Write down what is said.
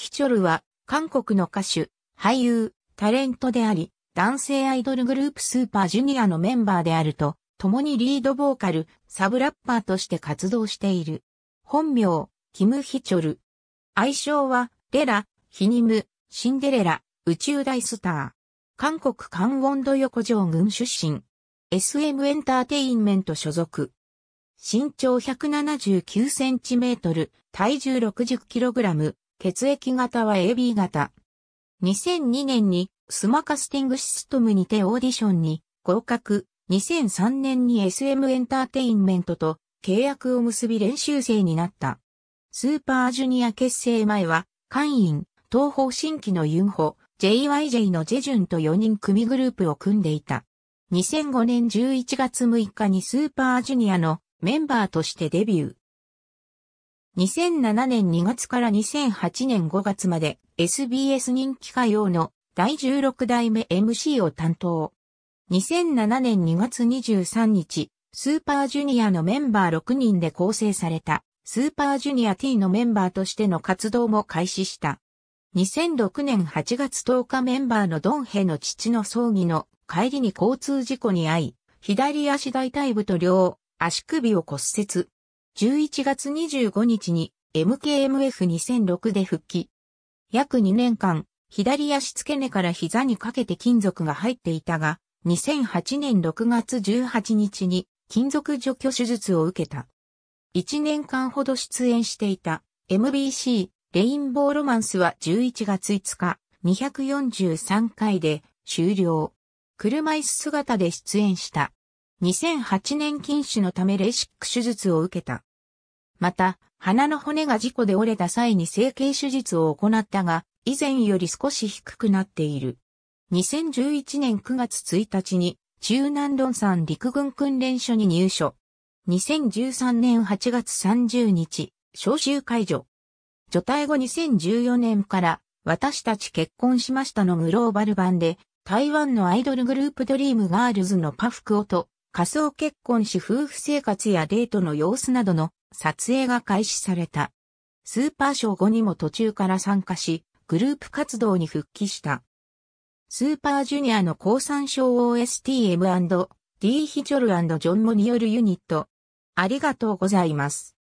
ヒチョルは、韓国の歌手、俳優、タレントであり、男性アイドルグループスーパージュニアのメンバーであると、共にリードボーカル、サブラッパーとして活動している。本名、キム・ヒチョル。愛称は、レラ、ヒニム、シンデレラ、宇宙大スター。韓国カンウォンド横城軍出身。SM エンターテインメント所属。身長179センチメートル、体重60キログラム、血液型は AB 型。2002年にスマカスティングシステムにてオーディションに合格。2003年に SM エンターテインメントと契約を結び練習生になった。スーパージュニア結成前は、会員、東方新規のユンホ、JYJ のジェジュンと4人組グループを組んでいた。2005年11月6日にスーパージュニアのメンバーとしてデビュー。2007年2月から2008年5月まで SBS 人気歌謡の第16代目 MC を担当。2007年2月23日、スーパージュニアのメンバー6人で構成された、スーパージュニア T のメンバーとしての活動も開始した。2006年8月10日メンバーのドンヘの父の葬儀の帰りに交通事故に遭い、左足大腿部と両足首を骨折。11月25日に MKMF2006 で復帰。約2年間、左足付け根から膝にかけて金属が入っていたが、2008年6月18日に金属除去手術を受けた。1年間ほど出演していた MBC レインボーロマンスは11月5日243回で終了。車椅子姿で出演した。2008年禁止のためレーシック手術を受けた。また、鼻の骨が事故で折れた際に整形手術を行ったが、以前より少し低くなっている。2011年9月1日に、中南論山陸軍訓練所に入所。2013年8月30日、招集解除。除隊後2014年から、私たち結婚しましたのグローバル版で、台湾のアイドルグループドリームガールズのパフクオと、仮想結婚し夫婦生活やデートの様子などの撮影が開始された。スーパーショー後にも途中から参加し、グループ活動に復帰した。スーパージュニアの高参賞 OSTM&D ヒジョルジョンモによるユニット。ありがとうございます。